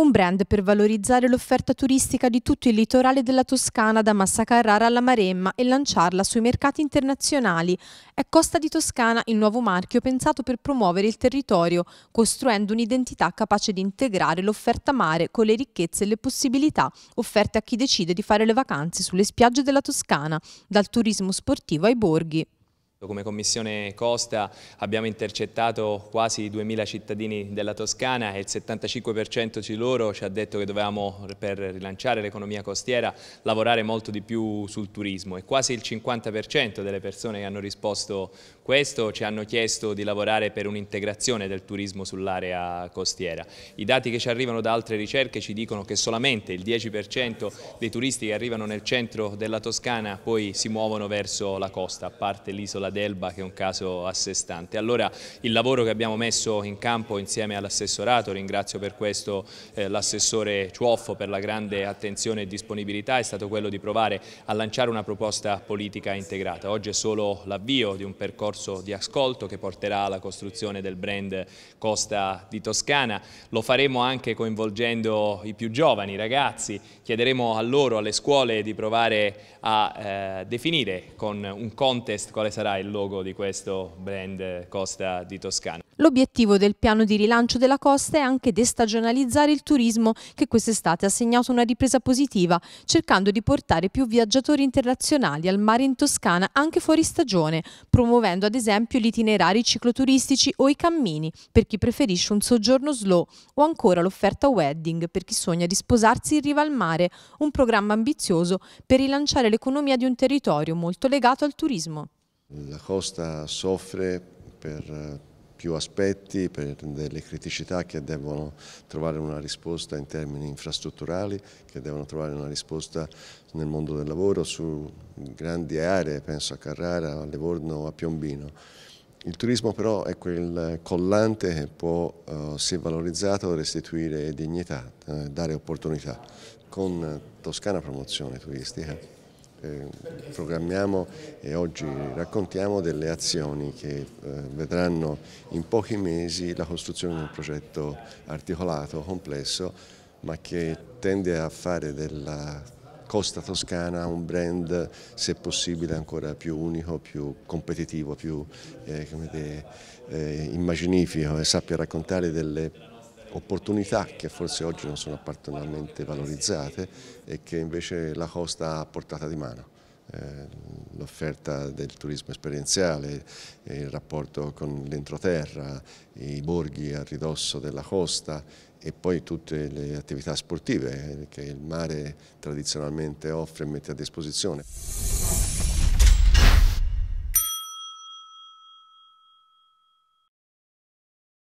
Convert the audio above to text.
un brand per valorizzare l'offerta turistica di tutto il litorale della Toscana da Massa Carrara alla Maremma e lanciarla sui mercati internazionali. È Costa di Toscana il nuovo marchio pensato per promuovere il territorio, costruendo un'identità capace di integrare l'offerta mare con le ricchezze e le possibilità offerte a chi decide di fare le vacanze sulle spiagge della Toscana, dal turismo sportivo ai borghi. Esatto, come Commissione Costa abbiamo intercettato quasi 2.000 cittadini della Toscana e il 75% di loro ci ha detto che dovevamo, per rilanciare l'economia costiera, lavorare molto di più sul turismo e quasi il 50% delle persone che hanno risposto questo ci hanno chiesto di lavorare per un'integrazione del turismo sull'area costiera. I dati che ci arrivano da altre ricerche ci dicono che solamente il 10% dei turisti che arrivano nel centro della Toscana poi si muovono verso la costa, a parte l'isola ad Elba che è un caso a sé stante. Allora il lavoro che abbiamo messo in campo insieme all'assessorato, ringrazio per questo eh, l'assessore Ciuoffo per la grande attenzione e disponibilità, è stato quello di provare a lanciare una proposta politica integrata. Oggi è solo l'avvio di un percorso di ascolto che porterà alla costruzione del brand Costa di Toscana, lo faremo anche coinvolgendo i più giovani, i ragazzi, chiederemo a loro, alle scuole di provare a eh, definire con un contest quale sarà il logo di questo brand Costa di Toscana. L'obiettivo del piano di rilancio della costa è anche destagionalizzare il turismo che quest'estate ha segnato una ripresa positiva, cercando di portare più viaggiatori internazionali al mare in Toscana anche fuori stagione, promuovendo ad esempio gli itinerari cicloturistici o i cammini per chi preferisce un soggiorno slow o ancora l'offerta wedding per chi sogna di sposarsi in riva al mare, un programma ambizioso per rilanciare l'economia di un territorio molto legato al turismo. La costa soffre per eh, più aspetti, per delle criticità che devono trovare una risposta in termini infrastrutturali, che devono trovare una risposta nel mondo del lavoro su grandi aree, penso a Carrara, a Livorno, a Piombino. Il turismo però è quel collante che può, eh, se valorizzato, restituire dignità, eh, dare opportunità. Con Toscana Promozione Turistica eh, programmiamo e oggi raccontiamo delle azioni che eh, vedranno in pochi mesi la costruzione di un progetto articolato, complesso, ma che tende a fare della costa toscana un brand, se possibile, ancora più unico, più competitivo, più eh, dire, eh, immaginifico e sappia raccontare delle opportunità che forse oggi non sono particolarmente valorizzate e che invece la costa ha portata di mano eh, l'offerta del turismo esperienziale, il rapporto con l'entroterra, i borghi a ridosso della costa e poi tutte le attività sportive che il mare tradizionalmente offre e mette a disposizione.